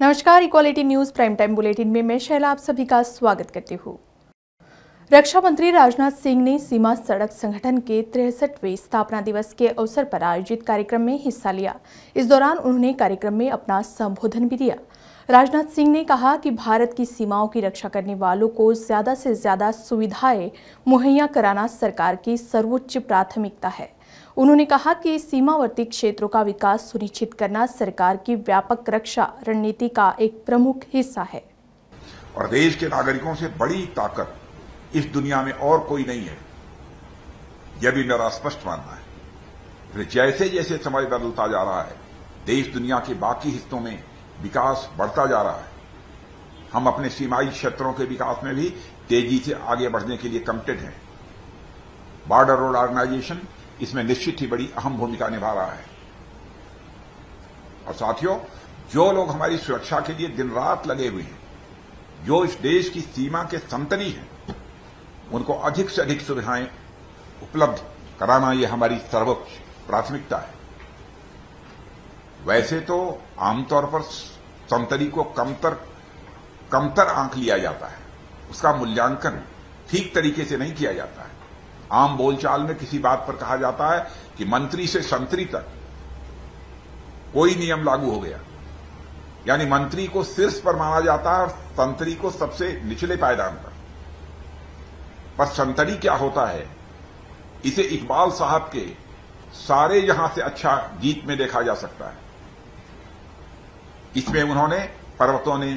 नमस्कार equality news prime time bulletin में मैं शैला आप सभी का स्वागत करती हूँ रक्षा मंत्री राजनाथ सिंह ने सीमा सड़क संगठन के तिरसठवें स्थापना दिवस के अवसर पर आयोजित कार्यक्रम में हिस्सा लिया इस दौरान उन्होंने कार्यक्रम में अपना संबोधन भी दिया राजनाथ सिंह ने कहा कि भारत की सीमाओं की रक्षा करने वालों को ज़्यादा से ज़्यादा सुविधाएं मुहैया कराना सरकार की सर्वोच्च प्राथमिकता है उन्होंने कहा कि सीमावर्ती क्षेत्रों का विकास सुनिश्चित करना सरकार की व्यापक रक्षा रणनीति का एक प्रमुख हिस्सा है और देश के नागरिकों से बड़ी ताकत इस दुनिया में और कोई नहीं है यह भी मेरा स्पष्ट मानना है फिर जैसे जैसे समय बदलता जा रहा है देश दुनिया के बाकी हिस्सों में विकास बढ़ता जा रहा है हम अपने सीमाई क्षेत्रों के विकास में भी तेजी से आगे बढ़ने के लिए कमिटेड हैं बॉर्डर रोड ऑर्गेनाइजेशन इसमें निश्चित ही बड़ी अहम भूमिका निभा रहा है और साथियों जो लोग हमारी सुरक्षा के लिए दिन रात लगे हुए हैं जो इस देश की सीमा के संतरी हैं उनको अधिक से अधिक सुविधाएं उपलब्ध कराना यह हमारी सर्वोच्च प्राथमिकता है वैसे तो आमतौर पर संतरी को कमतर कमतर आंक लिया जाता है उसका मूल्यांकन ठीक तरीके से नहीं किया जाता है आम बोलचाल में किसी बात पर कहा जाता है कि मंत्री से संतरी तक कोई नियम लागू हो गया यानी मंत्री को शीर्ष पर माना जाता है और संतरी को सबसे निचले पायदान पर पर संतरी क्या होता है इसे इकबाल साहब के सारे यहां से अच्छा गीत में देखा जा सकता है इसमें उन्होंने पर्वतों ने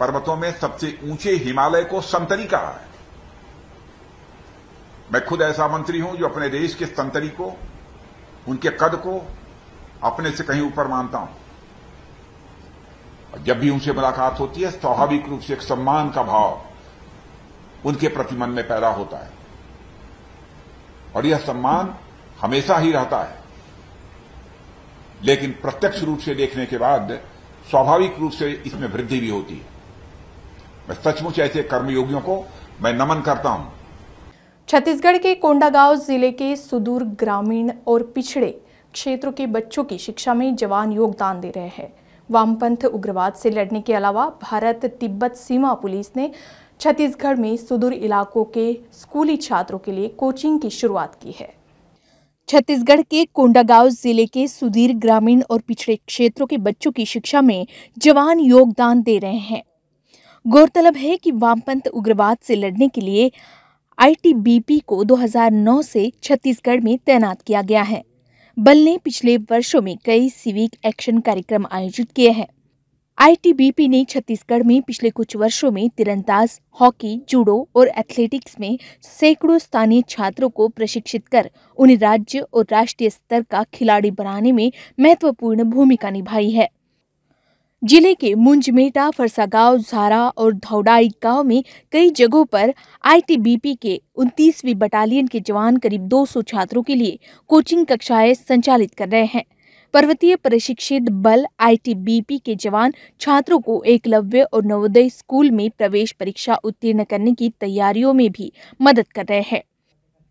पर्वतों में सबसे ऊंचे हिमालय को संतरी कहा है मैं खुद ऐसा मंत्री हूं जो अपने देश के संतरी को उनके कद को अपने से कहीं ऊपर मानता हूं और जब भी उनसे मुलाकात होती है स्वाभाविक रूप से एक सम्मान का भाव उनके प्रति मन में पैदा होता है और यह सम्मान हमेशा ही रहता है लेकिन प्रत्यक्ष रूप से देखने के बाद स्वाभाविक रूप से इसमें वृद्धि भी होती है मैं सचमुच ऐसे कर्मयोगियों को मैं नमन करता हूं छत्तीसगढ़ के कोंडागांव जिले के सुदूर ग्रामीण और पिछड़े क्षेत्रों के बच्चों की शिक्षा में जवान योगदान दे रहे हैं वामपंथ उग्रवाद से लड़ने के अलावा भारत तिब्बत सीमा पुलिस ने छत्तीसगढ़ में सुदूर इलाकों के स्कूली छात्रों के लिए कोचिंग की शुरुआत की है छत्तीसगढ़ के कोंडागांव जिले के सुदीर ग्रामीण और पिछड़े क्षेत्रों के बच्चों की शिक्षा में जवान योगदान दे रहे हैं गौरतलब है कि वामपंथ उग्रवाद से लड़ने के लिए आईटीबीपी को 2009 से छत्तीसगढ़ में तैनात किया गया है बल ने पिछले वर्षों में कई सिविक एक्शन कार्यक्रम आयोजित किए हैं आईटीबीपी ने छत्तीसगढ़ में पिछले कुछ वर्षों में तिरंदाज हॉकी जूडो और एथलेटिक्स में सैकड़ों स्थानीय छात्रों को प्रशिक्षित कर उन्हें राज्य और राष्ट्रीय स्तर का खिलाड़ी बनाने में महत्वपूर्ण भूमिका निभाई है जिले के मुंजमेटा फरसा गांव झारा और धौडाई गांव में कई जगहों पर आईटीबीपी के 29वीं बटालियन के जवान करीब 200 छात्रों के लिए कोचिंग कक्षाएं संचालित कर रहे हैं पर्वतीय प्रशिक्षित बल आईटीबीपी के जवान छात्रों को एकलव्य और नवोदय स्कूल में प्रवेश परीक्षा उत्तीर्ण करने की तैयारियों में भी मदद कर रहे हैं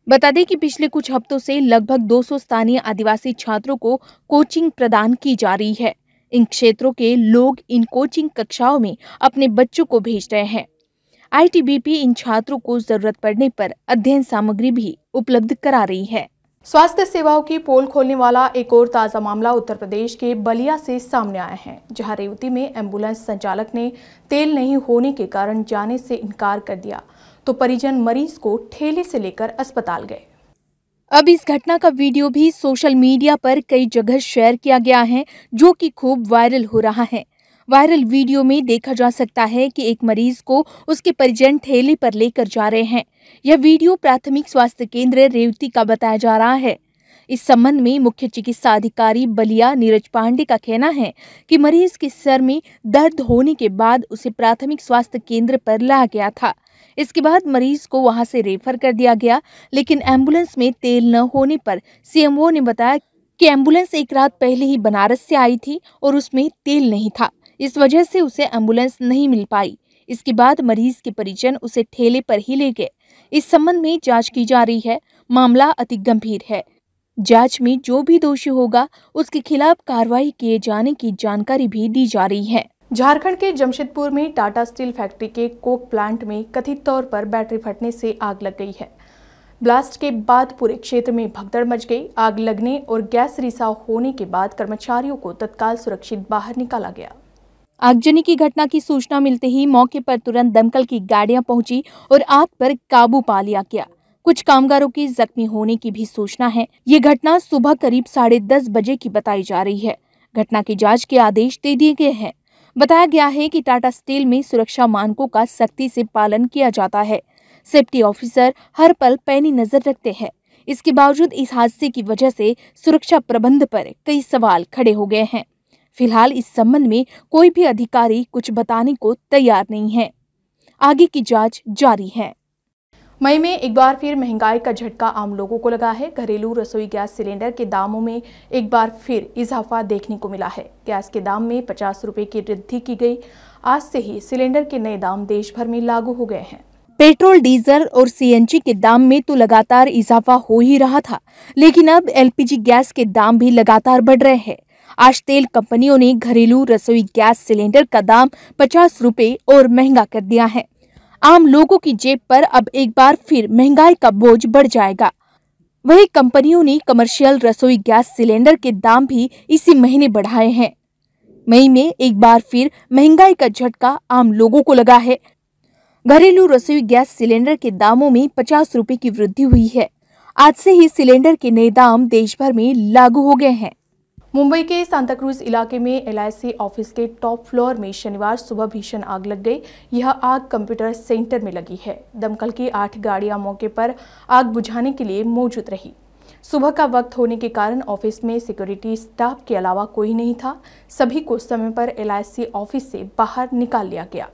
बता दें कि पिछले कुछ हफ्तों से लगभग 200 स्थानीय आदिवासी छात्रों को कोचिंग प्रदान की जा रही है इन क्षेत्रों के लोग इन कोचिंग कक्षाओं में अपने बच्चों को भेज रहे हैं आईटीबीपी इन छात्रों को जरूरत पड़ने पर अध्ययन सामग्री भी उपलब्ध करा रही है स्वास्थ्य सेवाओं की पोल खोलने वाला एक और ताज़ा मामला उत्तर प्रदेश के बलिया से सामने आया है जहां रेवती में एम्बुलेंस संचालक ने तेल नहीं होने के कारण जाने से इनकार कर दिया तो परिजन मरीज को ठेले से लेकर अस्पताल गए अब इस घटना का वीडियो भी सोशल मीडिया पर कई जगह शेयर किया गया है जो कि खूब वायरल हो रहा है वायरल वीडियो में देखा जा सकता है कि एक मरीज को उसके परिजन ठेले पर लेकर जा रहे हैं यह वीडियो प्राथमिक स्वास्थ्य केंद्र रेवती का बताया जा रहा है इस संबंध में मुख्य चिकित्सा अधिकारी बलिया नीरज पांडे का कहना है कि मरीज के सर में दर्द होने के बाद उसे प्राथमिक स्वास्थ्य केंद्र पर लाया गया था इसके बाद मरीज को वहां से रेफर कर दिया गया लेकिन एम्बुलेंस में तेल न होने पर सीएमओ ने बताया कि एम्बुलेंस एक रात पहले ही बनारस से आई थी और उसमें तेल नहीं था इस वजह से उसे एम्बुलेंस नहीं मिल पाई इसके बाद मरीज के परिजन उसे ठेले पर ही ले गए इस संबंध में जांच की जा रही है मामला अति गंभीर है जांच में जो भी दोषी होगा उसके खिलाफ कार्रवाई किए जाने की जानकारी भी दी जा रही है झारखंड के जमशेदपुर में टाटा स्टील फैक्ट्री के कोक प्लांट में कथित तौर पर बैटरी फटने से आग लग गई है ब्लास्ट के बाद पूरे क्षेत्र में भगदड़ मच गई आग लगने और गैस रिसाव होने के बाद कर्मचारियों को तत्काल सुरक्षित बाहर निकाला गया आगजनी की घटना की सूचना मिलते ही मौके पर तुरंत दमकल की गाड़ियां पहुंची और आग पर काबू पा लिया गया कुछ कामगारों के जख्मी होने की भी सूचना है ये घटना सुबह करीब साढ़े दस बजे की बताई जा रही है घटना की जाँच के आदेश दे दिए गए हैं बताया गया है कि टाटा स्टील में सुरक्षा मानकों का सख्ती से पालन किया जाता है सेफ्टी ऑफिसर हर पल पैनी नजर रखते हैं इसके बावजूद इस हादसे की वजह से सुरक्षा प्रबंध पर कई सवाल खड़े हो गए हैं फिलहाल इस संबंध में कोई भी अधिकारी कुछ बताने को तैयार नहीं है आगे की जांच जारी है मई में एक बार फिर महंगाई का झटका आम लोगों को लगा है घरेलू रसोई गैस सिलेंडर के दामों में एक बार फिर इजाफा देखने को मिला है गैस के दाम में पचास रूपए की वृद्धि की गई आज से ही सिलेंडर के नए दाम देश भर में लागू हो गए हैं पेट्रोल डीजल और सीएनजी के दाम में तो लगातार इजाफा हो ही रहा था लेकिन अब एलपीजी गैस के दाम भी लगातार बढ़ रहे हैं आज तेल कंपनियों ने घरेलू रसोई गैस सिलेंडर का दाम पचास रूपए और महंगा कर दिया है आम लोगों की जेब पर अब एक बार फिर महंगाई का बोझ बढ़ जाएगा वही कंपनियों ने कमर्शियल रसोई गैस सिलेंडर के दाम भी इसी महीने बढ़ाए हैं मई में एक बार फिर महंगाई का झटका आम लोगों को लगा है घरेलू रसोई गैस सिलेंडर के दामों में पचास रुपए की वृद्धि हुई है आज से ही सिलेंडर के नए दाम देश भर में लागू हो गए हैं मुंबई के सांताक्रूज इलाके में एल ऑफिस के टॉप फ्लोर में शनिवार सुबह भीषण आग लग गई यह आग कंप्यूटर सेंटर में लगी है दमकल की आठ गाड़ियां मौके पर आग बुझाने के लिए मौजूद रही सुबह का वक्त होने के कारण ऑफिस में सिक्योरिटी स्टाफ के अलावा कोई नहीं था सभी को समय पर एल ऑफिस से बाहर निकाल लिया गया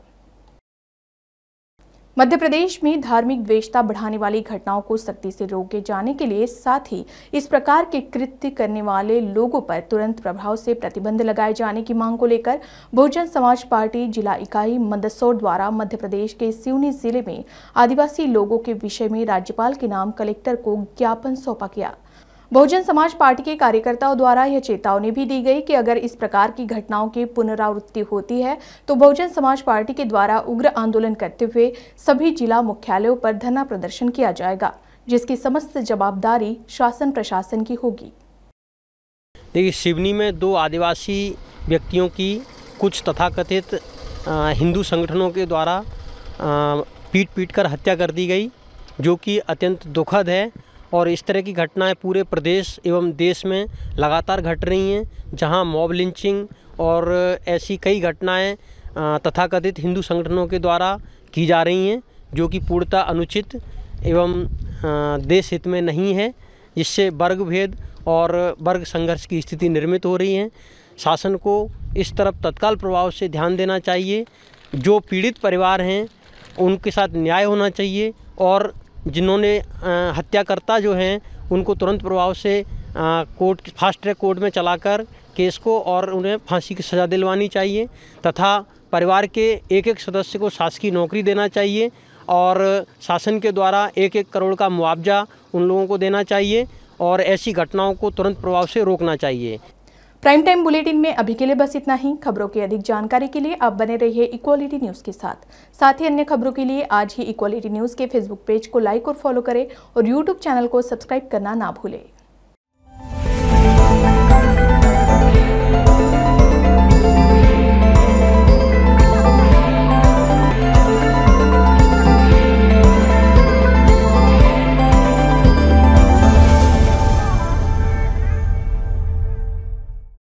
मध्य प्रदेश में धार्मिक द्वेषता बढ़ाने वाली घटनाओं को सख्ती से रोके जाने के लिए साथ ही इस प्रकार के कृत्य करने वाले लोगों पर तुरंत प्रभाव से प्रतिबंध लगाए जाने की मांग को लेकर बहुजन समाज पार्टी जिला इकाई मंदसौर द्वारा मध्य प्रदेश के सिवनी जिले में आदिवासी लोगों के विषय में राज्यपाल के नाम कलेक्टर को ज्ञापन सौंपा गया बहुजन समाज पार्टी के कार्यकर्ताओं द्वारा यह चेतावनी भी दी गई कि अगर इस प्रकार की घटनाओं की पुनरावृत्ति होती है तो बहुजन समाज पार्टी के द्वारा उग्र आंदोलन करते हुए सभी जिला मुख्यालयों पर धरना प्रदर्शन किया जाएगा जिसकी समस्त जवाबदारी शासन प्रशासन की होगी देखिए सिवनी में दो आदिवासी व्यक्तियों की कुछ तथाकथित हिंदू संगठनों के द्वारा पीट पीट कर हत्या कर दी गई जो कि अत्यंत दुखद है और इस तरह की घटनाएं पूरे प्रदेश एवं देश में लगातार घट रही हैं जहां मॉब लिंचिंग और ऐसी कई घटनाएं तथाकथित हिंदू संगठनों के द्वारा की जा रही हैं जो कि पूर्णतः अनुचित एवं देश हित में नहीं है जिससे वर्ग भेद और वर्ग संघर्ष की स्थिति निर्मित हो रही है शासन को इस तरफ तत्काल प्रभाव से ध्यान देना चाहिए जो पीड़ित परिवार हैं उनके साथ न्याय होना चाहिए और जिन्होंने हत्याकर्ता जो हैं उनको तुरंत प्रभाव से कोर्ट फास्ट ट्रैक कोर्ट में चलाकर केस को और उन्हें फांसी की सज़ा दिलवानी चाहिए तथा परिवार के एक एक सदस्य को शासकीय नौकरी देना चाहिए और शासन के द्वारा एक एक करोड़ का मुआवजा उन लोगों को देना चाहिए और ऐसी घटनाओं को तुरंत प्रभाव से रोकना चाहिए प्राइम टाइम बुलेटिन में अभी के लिए बस इतना ही खबरों की अधिक जानकारी के लिए आप बने रहिए इक्वालिटी न्यूज़ के साथ साथ ही अन्य खबरों के लिए आज ही इक्वालिटी न्यूज़ के फेसबुक पेज को लाइक और फॉलो करें और यूट्यूब चैनल को सब्सक्राइब करना ना भूलें